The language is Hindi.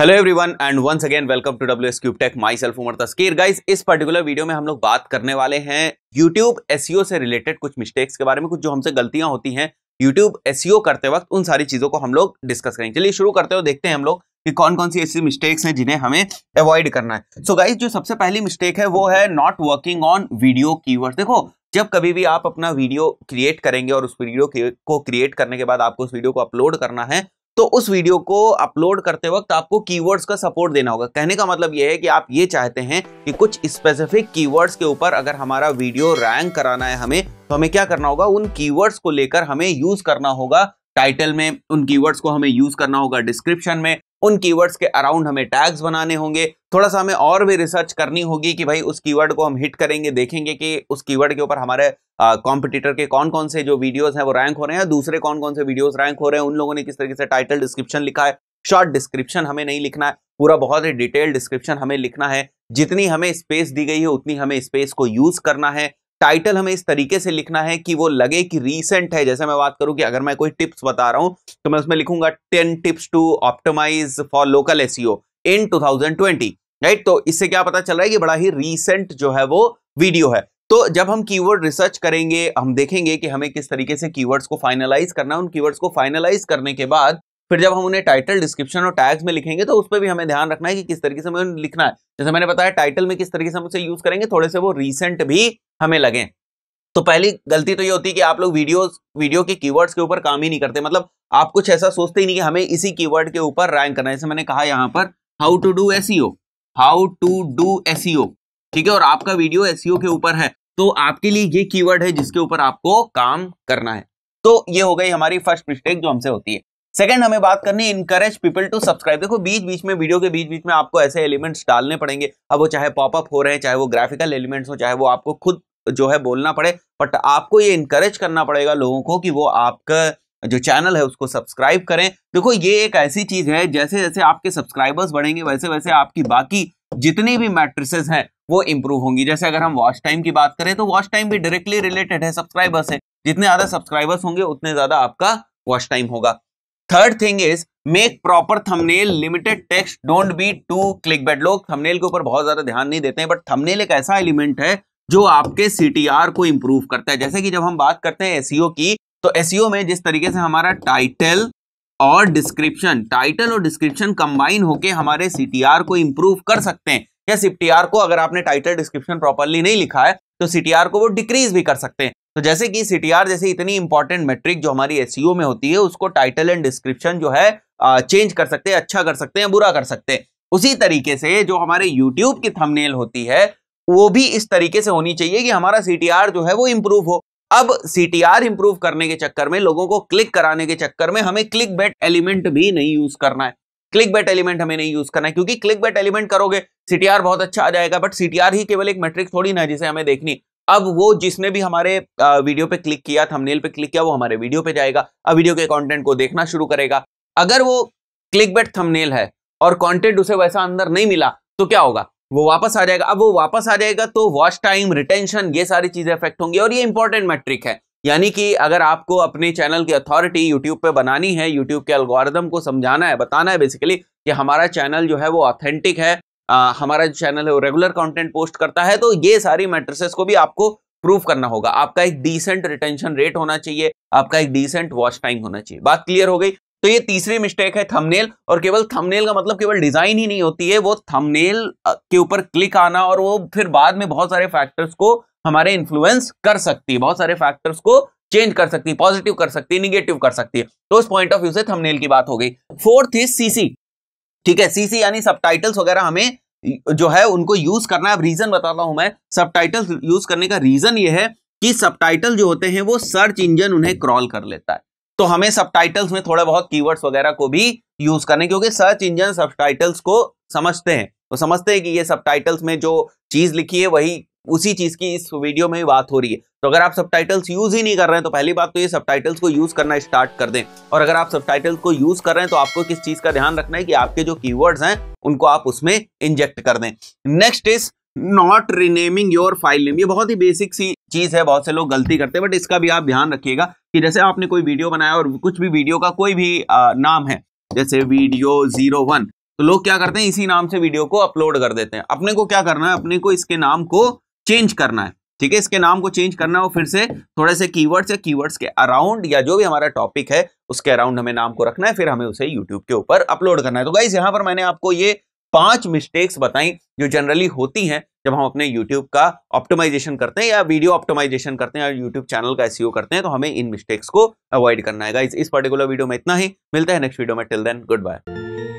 hello everyone and once again welcome to W S cube tech myself Umar Taskeer guys इस पर्टिकुलर वीडियो में हम लोग बात करने वाले हैं यूट्यूब एस e से रिलेटेड कुछ मिस्टेक्स के बारे में कुछ जो हमसे गलतियां होती हैं यूट्यूब एस e करते वक्त उन सारी चीज़ों को हम लोग डिस्कस करेंगे चलिए शुरू करते हो देखते हैं हम लोग कि कौन कौन सी ऐसी मिस्टेक्स हैं जिन्हें हमें अवॉइड करना है सो so गाइज जो सबसे पहली मिस्टेक है वो है नॉट वर्किंग ऑन वीडियो की देखो जब कभी भी आप अपना वीडियो क्रिएट करेंगे और उस वीडियो को क्रिएट करने के बाद आपको उस वीडियो को अपलोड करना है तो उस वीडियो को अपलोड करते वक्त आपको कीवर्ड्स का सपोर्ट देना होगा कहने का मतलब यह है कि आप ये चाहते हैं कि कुछ स्पेसिफिक कीवर्ड्स के ऊपर अगर हमारा वीडियो रैंक कराना है हमें तो हमें क्या करना होगा उन कीवर्ड्स को लेकर हमें यूज करना होगा टाइटल में उन कीवर्ड्स को हमें यूज करना होगा डिस्क्रिप्शन में उन कीवर्ड्स के अराउंड हमें टैग्स बनाने होंगे थोड़ा सा हमें और भी रिसर्च करनी होगी कि भाई उस कीवर्ड को हम हिट करेंगे देखेंगे कि उस कीवर्ड के ऊपर हमारे कॉम्पिटिटर के कौन कौन से जो वीडियोस हैं वो रैंक हो रहे हैं दूसरे कौन कौन से वीडियोस रैंक हो रहे हैं उन लोगों ने किस तरीके से टाइटल डिस्क्रिप्शन लिखा है शॉर्ट डिस्क्रिप्शन हमें नहीं लिखना है पूरा बहुत ही डिटेल डिस्क्रिप्शन हमें लिखना है जितनी हमें स्पेस दी गई है उतनी हमें स्पेस को यूज करना है टाइटल हमें इस तरीके से लिखना है कि वो लगे कि रीसेंट है जैसे मैं बात करूं कि अगर मैं कोई टिप्स बता रहा हूं तो मैं उसमें लिखूंगा ten tips to optimize for local SEO in 2020 right तो इससे क्या पता चल रहा है कि बड़ा ही रीसेंट जो है वो वीडियो है तो जब हम कीवर्ड रिसर्च करेंगे हम देखेंगे कि हमें किस तरीके से कीवर्ड्स को फाइनलाइज करना है उन कीवर्ड्स को फाइनलाइज करने के बाद फिर जब हम उन्हें टाइटल डिस्क्रिप्शन और टैग्स में लिखेंगे तो उस पर भी हमें ध्यान रखना है कि किस तरीके से हमें लिखना है जैसे मैंने बताया टाइटल में किस तरीके से हम उसे यूज करेंगे थोड़े से वो रिसेंट भी हमें लगे तो पहली गलती तो ये होती है कि आप लोग वीडियोस वीडियो के कीवर्ड्स के ऊपर काम ही नहीं करते मतलब आप कुछ ऐसा सोचते ही नहीं कि हमें इसी कीवर्ड के ऊपर रैंक करना है जैसे मैंने कहा यहाँ पर how to do S how to do S ठीक है और आपका वीडियो एस e के ऊपर है तो आपके लिए ये कीवर्ड है जिसके ऊपर आपको काम करना है तो ये हो गई हमारी फर्स्ट मिस्टेक जो हमसे होती है सेकंड हमें बात करनी है इनकरेज पीपल टू सब्सक्राइब देखो बीच बीच में वीडियो के बीच बीच में आपको ऐसे एलिमेंट्स डालने पड़ेंगे अब वो चाहे पॉपअप हो रहे हैं चाहे वो ग्राफिकल एलिमेंट्स हो चाहे वो आपको खुद जो है बोलना पड़े बट आपको ये इनकरेज करना पड़ेगा लोगों को कि वो आपका जो चैनल है उसको सब्सक्राइब करें देखो ये एक ऐसी चीज है जैसे जैसे आपके सब्सक्राइबर्स बढ़ेंगे वैसे वैसे आपकी बाकी जितनी भी मैट्रिसेस हैं वो इंप्रूव होंगी जैसे अगर हम वॉच टाइम की बात करें तो वॉच टाइम भी डायरेक्टली रिलेटेड है सब्सक्राइबर्स से जितने ज्यादा सब्सक्राइबर्स होंगे उतने ज्यादा आपका वॉच टाइम होगा third thing is make proper thumbnail limited text don't be too clickbait लोग थंबनेल के ऊपर बहुत ज्यादा ध्यान नहीं देते हैं बट थंबनेल एक ऐसा एलिमेंट है जो आपके सी को इंप्रूव करता है जैसे कि जब हम बात करते हैं एसईओ e की तो एस e में जिस तरीके से हमारा टाइटल और डिस्क्रिप्शन टाइटल और डिस्क्रिप्शन कंबाइन होके हमारे सीटीआर को इंप्रूव कर सकते हैं या सीटीआर को अगर आपने टाइटल डिस्क्रिप्शन प्रॉपरली नहीं लिखा है तो सीटीआर को वो डिक्रीज भी कर सकते हैं तो जैसे कि सीटीआर जैसे इतनी इंपॉर्टेंट मेट्रिक जो हमारी एसईओ e में होती है उसको टाइटल एंड डिस्क्रिप्शन जो है चेंज कर सकते हैं अच्छा कर सकते हैं बुरा कर सकते हैं उसी तरीके से जो हमारे यूट्यूब की थमनेल होती है वो भी इस तरीके से होनी चाहिए कि हमारा सीटीआर जो है वो इंप्रूव हो अब सीटीआर इंप्रूव करने के चक्कर में लोगों को क्लिक कराने के चक्कर में हमें क्लिक बेट एलिमेंट भी नहीं यूज करना है क्लिक बेट एलिमेंट हमें नहीं यूज करना है क्योंकि क्लिक बेट एलिमेंट करोगे सीटीआर बहुत अच्छा आ जाएगा बट सीटीआर ही केवल एक मेट्रिक थोड़ी ना जिसे हमें देखनी अब वो जिसने भी हमारे वीडियो पे क्लिक किया थमनेल पे क्लिक किया वो हमारे वीडियो पे जाएगा अब वीडियो के कॉन्टेंट को देखना शुरू करेगा अगर वो क्लिक बेट थमनेल है और कॉन्टेंट उसे वैसा अंदर नहीं मिला तो क्या होगा वो वापस आ जाएगा अब वो वापस आ जाएगा तो वॉश टाइम रिटेंशन ये सारी चीज़ें अफेक्ट होंगी और ये इंपॉर्टेंट मैट्रिक है यानी कि अगर आपको अपने चैनल की अथॉरिटी यूट्यूब पे बनानी है यूट्यूब के अल्गोरिदम को समझाना है बताना है बेसिकली कि हमारा चैनल जो है वो ऑथेंटिक है आ, हमारा जो चैनल है वो रेगुलर कंटेंट पोस्ट करता है तो ये सारी मैट्रिसेस को भी आपको प्रूव करना होगा आपका एक डिसेंट रिटेंशन रेट होना चाहिए आपका एक डिसेंट वॉच टाइम होना चाहिए बात क्लियर हो गई तो ये तीसरी मिस्टेक है थंबनेल और केवल थंबनेल का मतलब केवल डिजाइन ही नहीं होती है वो थंबनेल के ऊपर क्लिक आना और वो फिर बाद में बहुत सारे फैक्टर्स को हमारे इन्फ्लुएंस कर सकती है बहुत सारे फैक्टर्स को चेंज कर सकती है पॉजिटिव कर सकती है निगेटिव कर सकती है तो उस पॉइंट ऑफ व्यू से थमनेल की बात हो गई फोर्थ इज सीसी ठीक है सीसी यानी सब वगैरह हमें जो है उनको यूज करना है अब रीजन बताता हूं मैं सब यूज करने का रीजन ये है कि सब जो होते हैं वो सर्च इंजन उन्हें क्रॉल कर लेता है तो हमें सब में थोड़ा बहुत कीवर्ड्स वगैरह को भी यूज करने क्योंकि सर्च इंजन सब को समझते हैं तो समझते हैं कि ये सब में जो चीज लिखी है वही उसी चीज की इस वीडियो में बात हो रही है तो अगर आप सब यूज ही नहीं कर रहे हैं तो पहली बात तो ये सब को यूज करना स्टार्ट कर दें और अगर आप सब को यूज कर रहे हैं तो आपको किस चीज का ध्यान रखना है कि आपके जो कीवर्ड्स हैं उनको आप उसमें इंजेक्ट कर दें next is not renaming your file name ये बहुत ही बेसिक सी चीज है बहुत से लोग गलती करते हैं बट इसका भी आप ध्यान रखिएगा कि जैसे आपने कोई वीडियो बनाया और कुछ भी वीडियो का कोई भी आ, नाम है जैसे वीडियो जीरो वन तो लोग क्या करते हैं इसी नाम से वीडियो को अपलोड कर देते हैं अपने को क्या करना है अपने को इसके नाम को चेंज करना है ठीक है इसके नाम को चेंज करना है और फिर से थोड़े से कीवर्ड्स या कीवर्ड्स के अराउंड या जो भी हमारा टॉपिक है उसके अराउंड हमें नाम को रखना है फिर हमें उसे यूट्यूब के ऊपर अपलोड करना है तो गाइज यहां पर मैंने आपको ये पांच मिस्टेक्स बताई जो जनरली होती हैं जब हम अपने यूट्यूब का ऑप्टिमाइजेशन करते हैं या वीडियो ऑप्टिमाइजेशन करते हैं या यूट्यूब चैनल का एसईओ e करते हैं तो हमें इन मिस्टेक्स को अवॉइड करना है इस, इस पर्टिकुलर वीडियो में इतना ही मिलता है नेक्स्ट वीडियो में टिल देन गुड बाय